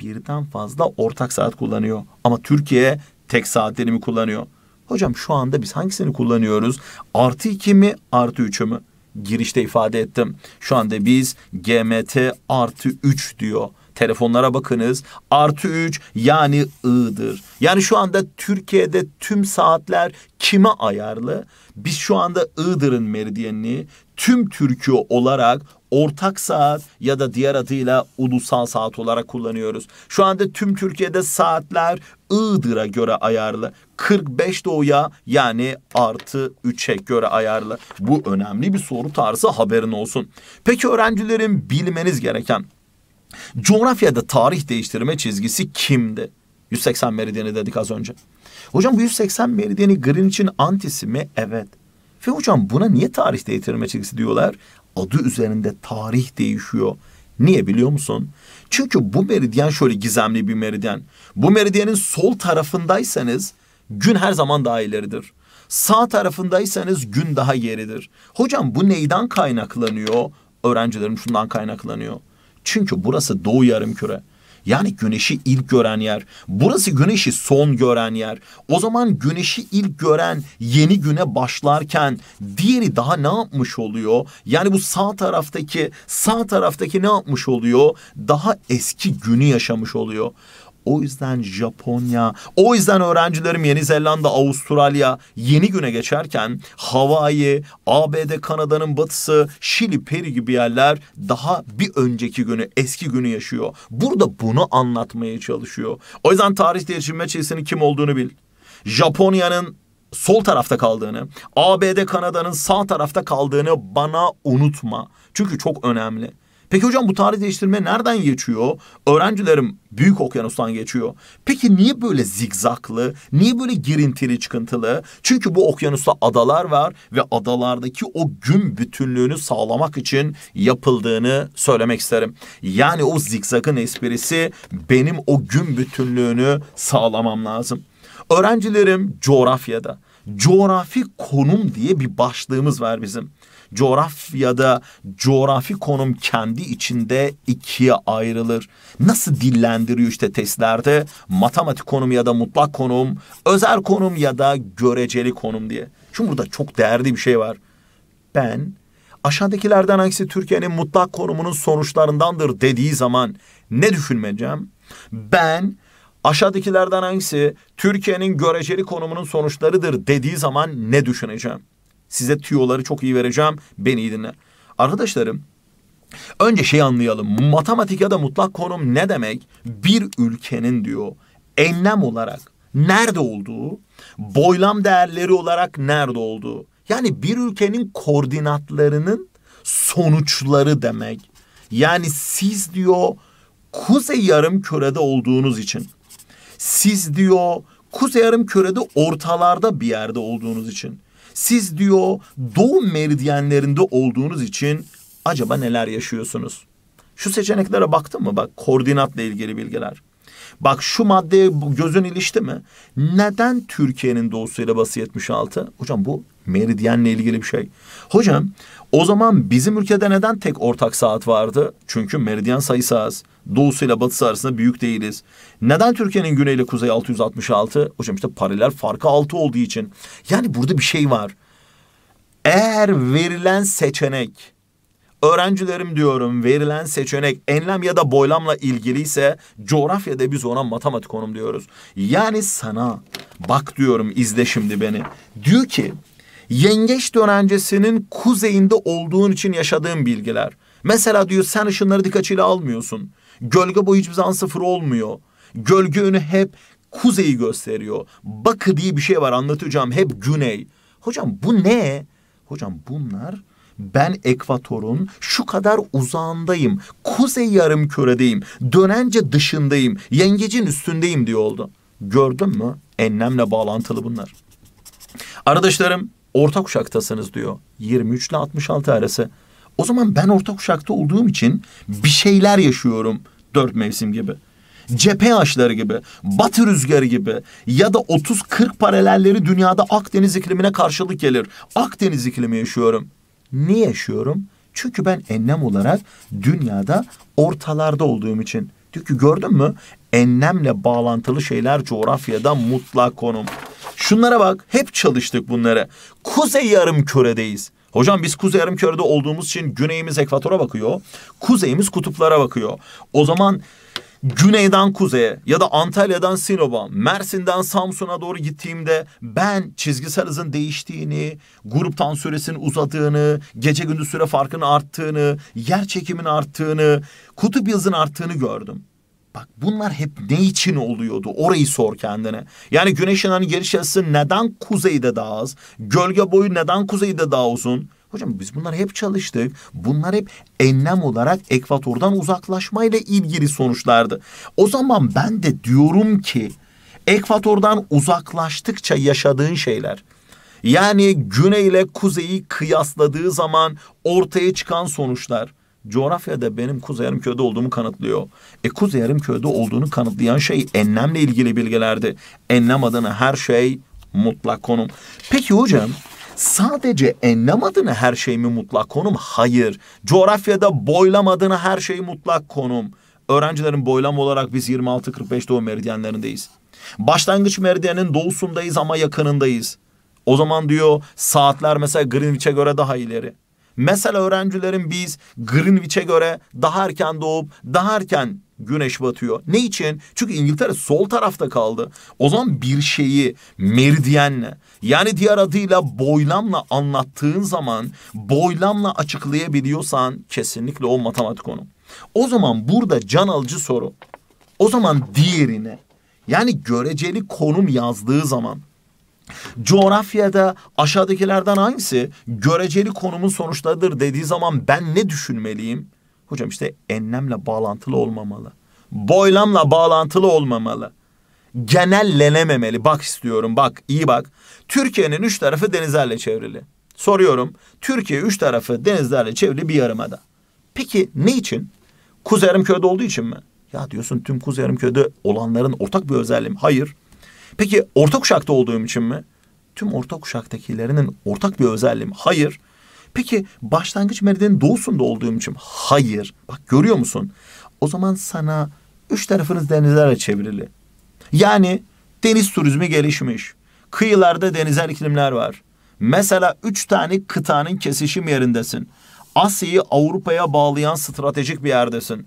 Birden fazla ortak saat kullanıyor. Ama Türkiye tek saat dilimi kullanıyor. Hocam şu anda biz hangisini kullanıyoruz? Artı 2 mi artı 3'ü mü? Girişte ifade ettim. Şu anda biz GMT artı 3 diyor. Telefonlara bakınız. Artı 3 yani I'dır. Yani şu anda Türkiye'de tüm saatler kime ayarlı? Biz şu anda I'dır'ın meridyenini tüm Türkiye olarak ortak saat ya da diğer adıyla ulusal saat olarak kullanıyoruz. Şu anda tüm Türkiye'de saatler Iğdır'a göre ayarlı. 45 doğuya yani artı 3'e göre ayarlı. Bu önemli bir soru tarzı haberin olsun. Peki öğrencilerin bilmeniz gereken coğrafyada tarih değiştirme çizgisi kimdi? 180 meridyeni dedik az önce. Hocam bu 180 meridyeni Greenwich'in antisi mi? Evet. Ve hocam buna niye tarih değiştirme çizgisi diyorlar? Adı üzerinde tarih değişiyor. Niye biliyor musun? Çünkü bu meridyen şöyle gizemli bir meridyen. Bu meridyenin sol tarafındaysanız gün her zaman daha ileridir. Sağ tarafındaysanız gün daha geridir. Hocam bu neyden kaynaklanıyor? Öğrencilerim şundan kaynaklanıyor. Çünkü burası doğu Yarım Küre. Yani güneşi ilk gören yer. Burası güneşi son gören yer. O zaman güneşi ilk gören yeni güne başlarken diğeri daha ne yapmış oluyor? Yani bu sağ taraftaki sağ taraftaki ne yapmış oluyor? Daha eski günü yaşamış oluyor. O yüzden Japonya, o yüzden öğrencilerim Yeni Zelanda, Avustralya yeni güne geçerken Hawaii, ABD, Kanada'nın batısı, Şili, Peri gibi yerler daha bir önceki günü, eski günü yaşıyor. Burada bunu anlatmaya çalışıyor. O yüzden tarihte iletişim çizgisinin kim olduğunu bil. Japonya'nın sol tarafta kaldığını, ABD Kanada'nın sağ tarafta kaldığını bana unutma. Çünkü çok önemli. Peki hocam bu tarih değiştirme nereden geçiyor? Öğrencilerim büyük okyanustan geçiyor. Peki niye böyle zigzaklı, niye böyle girintili çıkıntılı? Çünkü bu okyanusta adalar var ve adalardaki o gün bütünlüğünü sağlamak için yapıldığını söylemek isterim. Yani o zigzakın esprisi benim o gün bütünlüğünü sağlamam lazım. Öğrencilerim coğrafyada. Coğrafi konum diye bir başlığımız var bizim coğrafyada coğrafi konum kendi içinde ikiye ayrılır. Nasıl dillendiriyor işte testlerde matematik konum ya da mutlak konum, özel konum ya da göreceli konum diye. Şimdi burada çok değerli bir şey var. Ben aşağıdakilerden hangisi Türkiye'nin mutlak konumunun sonuçlarındandır dediği zaman ne düşünmeyeceğim? Ben aşağıdakilerden hangisi Türkiye'nin göreceli konumunun sonuçlarıdır dediği zaman ne düşüneceğim? Size tüyoları çok iyi vereceğim. Beni dinle. Arkadaşlarım önce şey anlayalım. Matematik ya da mutlak konum ne demek? Bir ülkenin diyor enlem olarak nerede olduğu, boylam değerleri olarak nerede olduğu. Yani bir ülkenin koordinatlarının sonuçları demek. Yani siz diyor kuzey yarım kürede olduğunuz için. Siz diyor kuzey yarım kürede ortalarda bir yerde olduğunuz için. Siz diyor doğu meridyenlerinde olduğunuz için acaba neler yaşıyorsunuz? Şu seçeneklere baktın mı? Bak koordinatla ilgili bilgiler. Bak şu maddeye gözün ilişti mi? Neden Türkiye'nin doğusuyla bası 76? Hocam bu Meridyenle ilgili bir şey. Hocam o zaman bizim ülkede neden tek ortak saat vardı? Çünkü meridyen sayısı az. Doğusuyla batısı arasında büyük değiliz. Neden Türkiye'nin güneyle kuzey 666? Hocam işte paralel farkı 6 olduğu için. Yani burada bir şey var. Eğer verilen seçenek öğrencilerim diyorum verilen seçenek enlem ya da boylamla ilgiliyse coğrafyada biz ona matematik konum diyoruz. Yani sana bak diyorum izle şimdi beni. Diyor ki yengeç dönencesinin kuzeyinde olduğun için yaşadığın bilgiler. Mesela diyor sen ışınları dik açıyla almıyorsun. Gölge boyu hiçbir zaman sıfır olmuyor. Gölge önü hep kuzeyi gösteriyor. Bakı diye bir şey var anlatacağım hep güney. Hocam bu ne? Hocam bunlar ben ekvatorun şu kadar uzağındayım. Kuzey yarım küredeyim. Dönence dışındayım. Yengecin üstündeyim diyor oldu. Gördün mü? Enlemle bağlantılı bunlar. Arkadaşlarım orta kuşaktasınız diyor. 23 ile 66 arası. O zaman ben orta kuşakta olduğum için bir şeyler yaşıyorum dört mevsim gibi. Cephe ağaçları gibi, batı rüzgarı gibi ya da 30-40 paralelleri dünyada Akdeniz iklimine karşılık gelir. Akdeniz iklimi yaşıyorum. Niye yaşıyorum? Çünkü ben enlem olarak dünyada ortalarda olduğum için. Çünkü gördün mü? Enlemle bağlantılı şeyler coğrafyada mutlak konum. Şunlara bak. Hep çalıştık bunlara. Kuzey yarım küredeyiz. Hocam biz kuzey yarım kürede olduğumuz için güneyimiz ekvatora bakıyor. Kuzeyimiz kutuplara bakıyor. O zaman güneyden kuzeye ya da Antalya'dan Sinop'a, Mersin'den Samsun'a doğru gittiğimde ben çizgisel hızın değiştiğini, gruptan süresinin uzadığını, gece gündüz süre farkının arttığını, yer çekiminin arttığını, kutup hızın arttığını gördüm. Bak bunlar hep ne için oluyordu? Orayı sor kendine. Yani güneşin hani geliş açısı neden kuzeyde daha az? Gölge boyu neden kuzeyde daha uzun? Hocam biz bunlar hep çalıştık. Bunlar hep enlem olarak ekvatordan uzaklaşmayla ilgili sonuçlardı. O zaman ben de diyorum ki ekvatordan uzaklaştıkça yaşadığın şeyler yani güney ile kuzeyi kıyasladığı zaman ortaya çıkan sonuçlar coğrafyada benim kuzey yarımköyde olduğumu kanıtlıyor. E kuzey yarımköyde olduğunu kanıtlayan şey enlemle ilgili bilgilerdi. Enlem adına her şey mutlak konum. Peki hocam sadece enlem adına her şey mi mutlak konum? Hayır. Coğrafyada boylam adına her şey mutlak konum. Öğrencilerin boylam olarak biz 26-45 doğu meridyenlerindeyiz. Başlangıç meridyenin doğusundayız ama yakınındayız. O zaman diyor saatler mesela Greenwich'e göre daha ileri. Mesela öğrencilerin biz Greenwich'e göre daha erken doğup daha erken güneş batıyor. Ne için? Çünkü İngiltere sol tarafta kaldı. O zaman bir şeyi meridyenle yani diğer adıyla boylamla anlattığın zaman boylamla açıklayabiliyorsan kesinlikle o matematik onu. O zaman burada can alıcı soru. O zaman diğerine yani göreceli konum yazdığı zaman coğrafyada aşağıdakilerden hangisi göreceli konumun sonuçlarıdır dediği zaman ben ne düşünmeliyim? Hocam işte enlemle bağlantılı olmamalı. Boylamla bağlantılı olmamalı. Genellenememeli. Bak istiyorum bak iyi bak. Türkiye'nin üç tarafı denizlerle çevrili. Soruyorum Türkiye üç tarafı denizlerle çevrili bir yarımada. Peki ne için? Kuzey Yarımköy'de olduğu için mi? Ya diyorsun tüm Kuzey Yarımköy'de olanların ortak bir özelliği mi? Hayır. Peki orta kuşakta olduğum için mi? Tüm orta kuşaktakilerinin ortak bir özelliği mi? Hayır. Peki başlangıç meridyenin doğusunda olduğum için mi? Hayır. Bak görüyor musun? O zaman sana üç tarafınız denizlerle çevrili. Yani deniz turizmi gelişmiş. Kıyılarda denizel iklimler var. Mesela üç tane kıtanın kesişim yerindesin. Asya'yı Avrupa'ya bağlayan stratejik bir yerdesin.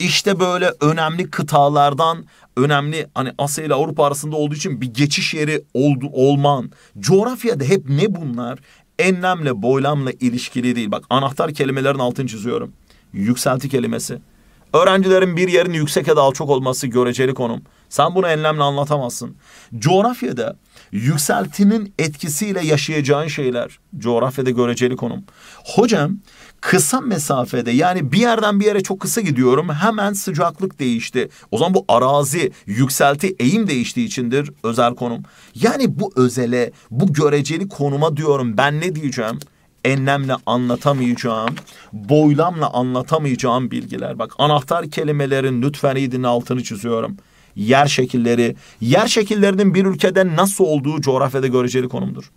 İşte böyle önemli kıtalardan önemli hani Asya ile Avrupa arasında olduğu için bir geçiş yeri oldu, olman. Coğrafyada hep ne bunlar? Enlemle boylamla ilişkili değil. Bak anahtar kelimelerin altını çiziyorum. Yükselti kelimesi. Öğrencilerin bir yerin yüksek ya da alçak olması göreceli konum. Sen bunu enlemle anlatamazsın. Coğrafyada yükseltinin etkisiyle yaşayacağın şeyler. Coğrafyada göreceli konum. Hocam kısa mesafede yani bir yerden bir yere çok kısa gidiyorum hemen sıcaklık değişti. O zaman bu arazi, yükselti, eğim değiştiği içindir özel konum. Yani bu özele, bu göreceli konuma diyorum ben ne diyeceğim? enlemle anlatamayacağım, boylamla anlatamayacağım bilgiler. Bak anahtar kelimelerin lütfen idin altını çiziyorum. Yer şekilleri, yer şekillerinin bir ülkede nasıl olduğu coğrafyada göreceli konumdur.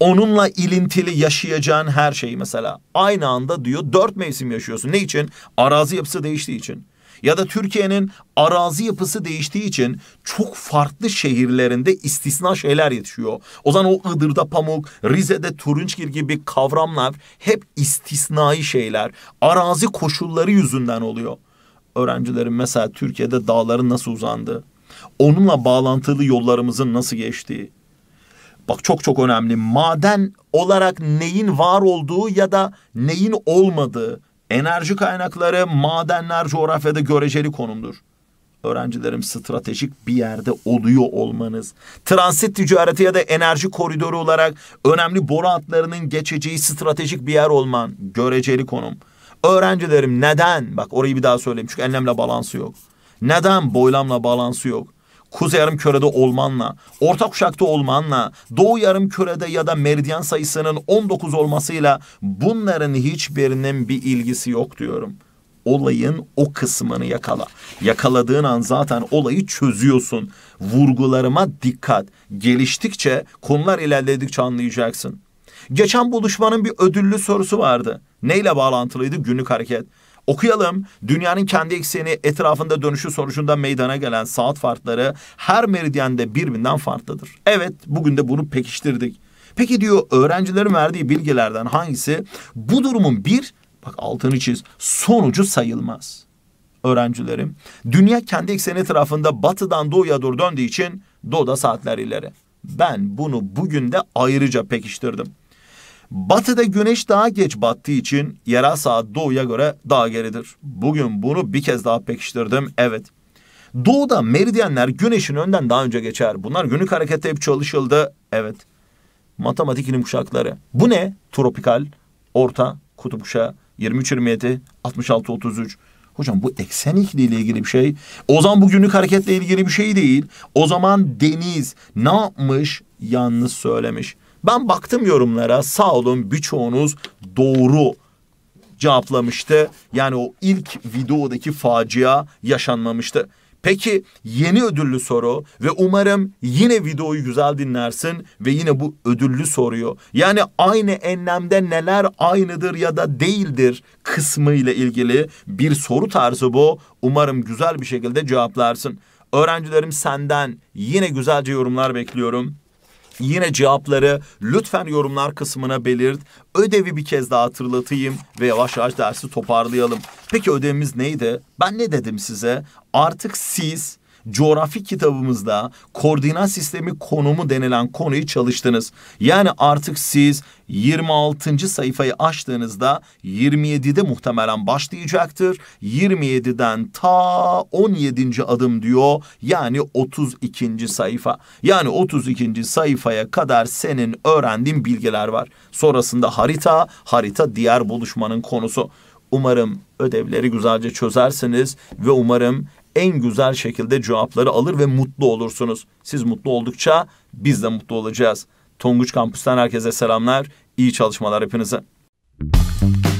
Onunla ilintili yaşayacağın her şeyi mesela aynı anda diyor dört mevsim yaşıyorsun. Ne için? Arazi yapısı değiştiği için. Ya da Türkiye'nin arazi yapısı değiştiği için çok farklı şehirlerinde istisna şeyler yetişiyor. O zaman o Iğdır'da pamuk, Rize'de turunçgil gibi kavramlar hep istisnai şeyler. Arazi koşulları yüzünden oluyor. Öğrencilerin mesela Türkiye'de dağların nasıl uzandığı, onunla bağlantılı yollarımızın nasıl geçtiği, Bak çok çok önemli. Maden olarak neyin var olduğu ya da neyin olmadığı. Enerji kaynakları madenler coğrafyada göreceli konumdur. Öğrencilerim stratejik bir yerde oluyor olmanız. Transit ticareti ya da enerji koridoru olarak önemli boru hatlarının geçeceği stratejik bir yer olman göreceli konum. Öğrencilerim neden? Bak orayı bir daha söyleyeyim çünkü enlemle balansı yok. Neden boylamla balansı yok? Kuzey yarım kürede olmanla, Orta Kuşak'ta olmanla, Doğu yarım kürede ya da meridyen sayısının 19 olmasıyla bunların hiçbirinin bir ilgisi yok diyorum. Olayın o kısmını yakala. Yakaladığın an zaten olayı çözüyorsun. Vurgularıma dikkat. Geliştikçe, konular ilerledikçe anlayacaksın. Geçen buluşmanın bir ödüllü sorusu vardı. Neyle bağlantılıydı? Günlük hareket. Okuyalım. Dünyanın kendi ekseni etrafında dönüşü sonucunda meydana gelen saat farkları her meridyende birbirinden farklıdır. Evet bugün de bunu pekiştirdik. Peki diyor öğrencilerin verdiği bilgilerden hangisi bu durumun bir bak altını çiz sonucu sayılmaz. Öğrencilerim dünya kendi ekseni etrafında batıdan doğuya doğru döndüğü için doğuda saatler ileri. Ben bunu bugün de ayrıca pekiştirdim. Batıda güneş daha geç battığı için yerel saat doğuya göre daha geridir. Bugün bunu bir kez daha pekiştirdim. Evet. Doğuda meridyenler güneşin önden daha önce geçer. Bunlar günlük harekette hep çalışıldı. Evet. Matematik ilim kuşakları. Bu ne? Tropikal, orta, kutup kuşağı, 23-27, 66-33. Hocam bu eksen ile ilgili bir şey. O zaman bu günlük hareketle ilgili bir şey değil. O zaman deniz ne yapmış? Yalnız söylemiş. Ben baktım yorumlara sağ olun birçoğunuz doğru cevaplamıştı. Yani o ilk videodaki facia yaşanmamıştı. Peki yeni ödüllü soru ve umarım yine videoyu güzel dinlersin ve yine bu ödüllü soruyu yani aynı enlemde neler aynıdır ya da değildir kısmı ile ilgili bir soru tarzı bu. Umarım güzel bir şekilde cevaplarsın. Öğrencilerim senden yine güzelce yorumlar bekliyorum. Yine cevapları lütfen yorumlar kısmına belirt. Ödevi bir kez daha hatırlatayım ve yavaş yavaş dersi toparlayalım. Peki ödevimiz neydi? Ben ne dedim size? Artık siz coğrafi kitabımızda koordinat sistemi konumu denilen konuyu çalıştınız. Yani artık siz 26. sayfayı açtığınızda 27'de muhtemelen başlayacaktır. 27'den ta 17. adım diyor. Yani 32. sayfa. Yani 32. sayfaya kadar senin öğrendiğin bilgiler var. Sonrasında harita, harita diğer buluşmanın konusu. Umarım ödevleri güzelce çözersiniz ve umarım en güzel şekilde cevapları alır ve mutlu olursunuz. Siz mutlu oldukça biz de mutlu olacağız. Tonguç Kampüs'ten herkese selamlar. İyi çalışmalar hepinize. Müzik